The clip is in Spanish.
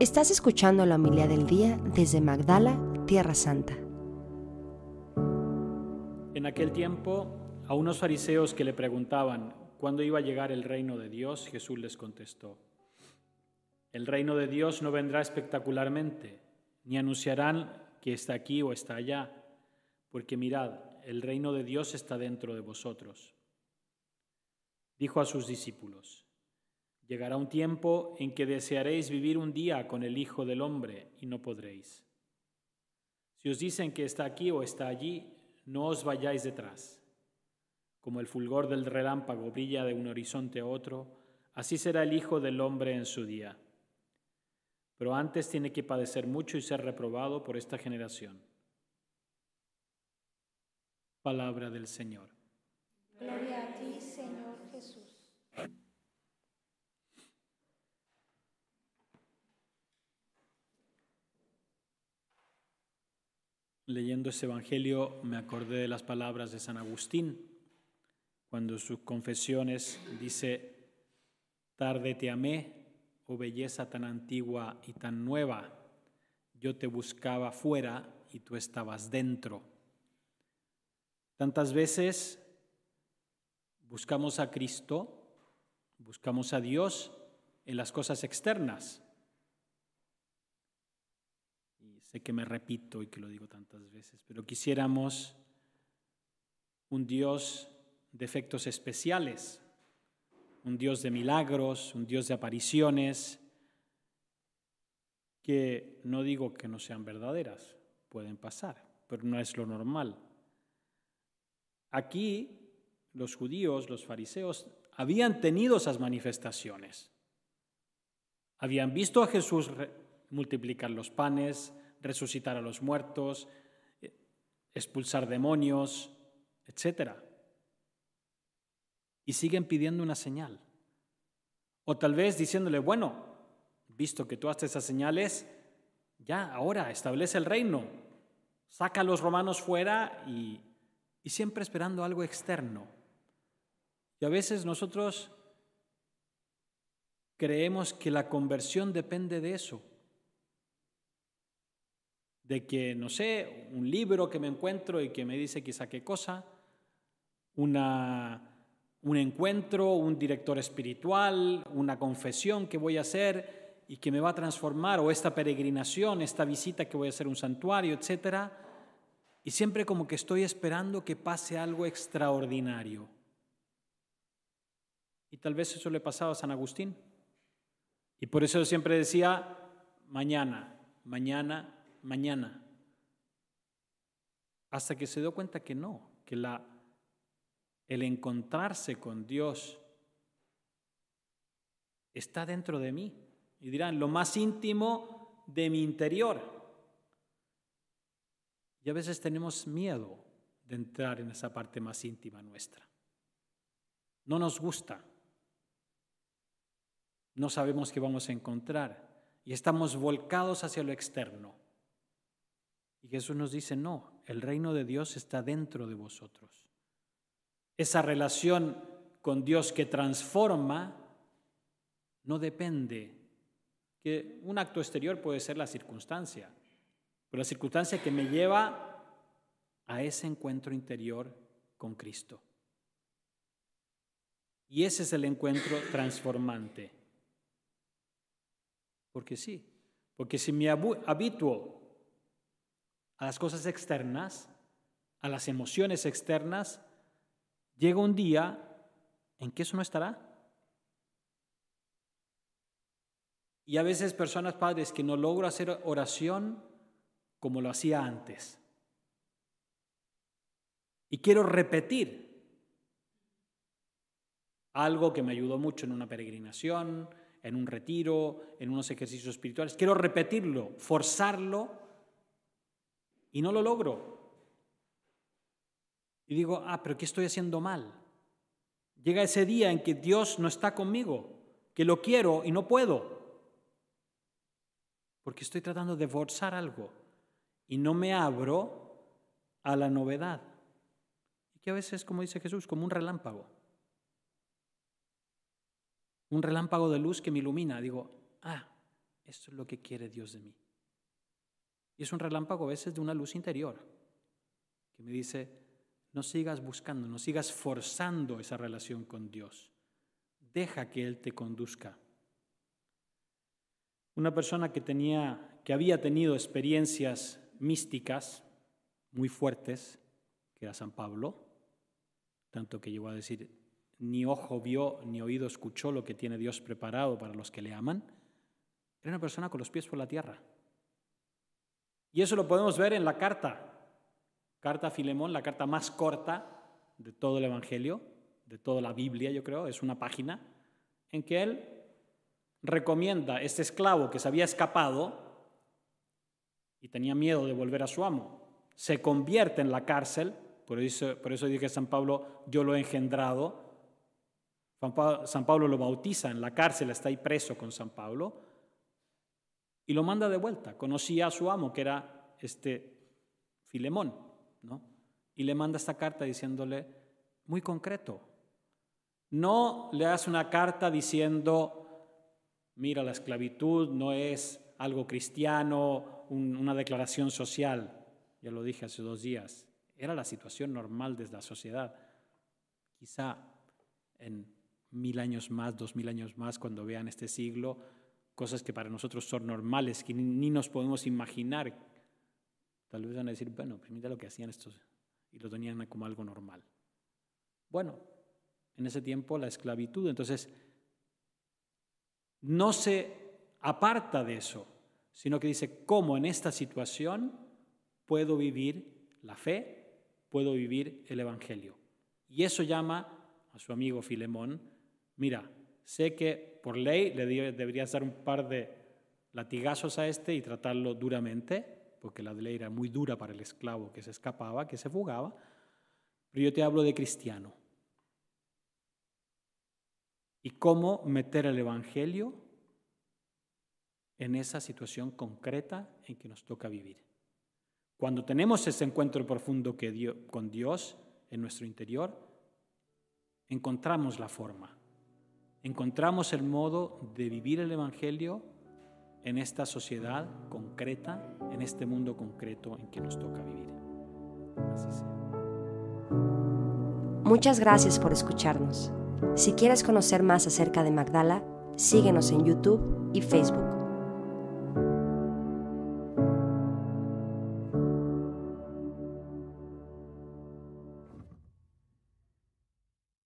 Estás escuchando la homilía del día desde Magdala, Tierra Santa. En aquel tiempo, a unos fariseos que le preguntaban cuándo iba a llegar el reino de Dios, Jesús les contestó, el reino de Dios no vendrá espectacularmente, ni anunciarán que está aquí o está allá, porque mirad, el reino de Dios está dentro de vosotros. Dijo a sus discípulos, Llegará un tiempo en que desearéis vivir un día con el Hijo del Hombre y no podréis. Si os dicen que está aquí o está allí, no os vayáis detrás. Como el fulgor del relámpago brilla de un horizonte a otro, así será el Hijo del Hombre en su día. Pero antes tiene que padecer mucho y ser reprobado por esta generación. Palabra del Señor. Leyendo ese Evangelio me acordé de las palabras de San Agustín, cuando en sus confesiones dice, tarde te amé, oh belleza tan antigua y tan nueva, yo te buscaba fuera y tú estabas dentro. Tantas veces buscamos a Cristo, buscamos a Dios en las cosas externas, sé que me repito y que lo digo tantas veces, pero quisiéramos un Dios de efectos especiales, un Dios de milagros, un Dios de apariciones, que no digo que no sean verdaderas, pueden pasar, pero no es lo normal. Aquí los judíos, los fariseos, habían tenido esas manifestaciones. Habían visto a Jesús multiplicar los panes, resucitar a los muertos, eh, expulsar demonios, etc. Y siguen pidiendo una señal. O tal vez diciéndole, bueno, visto que tú haces esas señales, ya, ahora establece el reino, saca a los romanos fuera y, y siempre esperando algo externo. Y a veces nosotros creemos que la conversión depende de eso, de que, no sé, un libro que me encuentro y que me dice quizá qué cosa, una, un encuentro, un director espiritual, una confesión que voy a hacer y que me va a transformar, o esta peregrinación, esta visita que voy a hacer a un santuario, etc. Y siempre como que estoy esperando que pase algo extraordinario. Y tal vez eso le pasaba a San Agustín. Y por eso siempre decía, mañana, mañana, mañana. Hasta que se dio cuenta que no, que el encontrarse con Dios está dentro de mí. Y dirán, lo más íntimo de mi interior. Y a veces tenemos miedo de entrar en esa parte más íntima nuestra. No nos gusta. No sabemos qué vamos a encontrar. Y estamos volcados hacia lo externo. Y Jesús nos dice, no, el reino de Dios está dentro de vosotros. Esa relación con Dios que transforma no depende, que un acto exterior puede ser la circunstancia, pero la circunstancia que me lleva a ese encuentro interior con Cristo. Y ese es el encuentro transformante. Porque sí, porque si me habituo a las cosas externas, a las emociones externas, llega un día en que eso no estará. Y a veces personas, padres, que no logro hacer oración como lo hacía antes. Y quiero repetir algo que me ayudó mucho en una peregrinación, en un retiro, en unos ejercicios espirituales. Quiero repetirlo, forzarlo y no lo logro. Y digo, ah, pero ¿qué estoy haciendo mal? Llega ese día en que Dios no está conmigo, que lo quiero y no puedo, porque estoy tratando de forzar algo y no me abro a la novedad. Y que a veces, como dice Jesús, como un relámpago. Un relámpago de luz que me ilumina. Digo, ah, esto es lo que quiere Dios de mí. Y es un relámpago a veces de una luz interior que me dice, no sigas buscando, no sigas forzando esa relación con Dios. Deja que Él te conduzca. Una persona que, tenía, que había tenido experiencias místicas muy fuertes, que era San Pablo, tanto que llegó a decir, ni ojo vio, ni oído escuchó lo que tiene Dios preparado para los que le aman, era una persona con los pies por la tierra y eso lo podemos ver en la carta. Carta a Filemón, la carta más corta de todo el Evangelio, de toda la Biblia, yo creo, es una página, en que él recomienda a este esclavo que se había escapado y tenía miedo de volver a su amo. Se convierte en la cárcel, por eso, por eso dije San Pablo, yo lo he engendrado. San Pablo lo bautiza en la cárcel, está ahí preso con San Pablo y lo manda de vuelta. Conocía a su amo, que era este Filemón, ¿no? Y le manda esta carta diciéndole, muy concreto, no le das una carta diciendo, mira, la esclavitud no es algo cristiano, una declaración social. Ya lo dije hace dos días, era la situación normal desde la sociedad. Quizá en mil años más, dos mil años más, cuando vean este siglo, cosas que para nosotros son normales, que ni, nos podemos imaginar. Tal vez van a decir, bueno, pues lo que hacían estos y lo tenían como algo normal. Bueno, en ese tiempo la esclavitud, entonces no se aparta de eso, sino que dice, ¿cómo en esta situación puedo vivir la fe? ¿Puedo vivir el Evangelio? Y eso llama a su amigo Filemón, mira, Sé que por ley le deberías dar un par de latigazos a este y tratarlo duramente, porque la ley era muy dura para el esclavo que se escapaba, que se fugaba, pero yo te hablo de cristiano. Y cómo meter el Evangelio en esa situación concreta en que nos toca vivir. Cuando tenemos ese encuentro profundo que con Dios en nuestro interior, encontramos la forma encontramos el modo de vivir el Evangelio en esta sociedad concreta, en este mundo concreto en que nos toca vivir. Así sea. Muchas gracias por escucharnos. Si quieres conocer más acerca de Magdala, síguenos en YouTube y Facebook.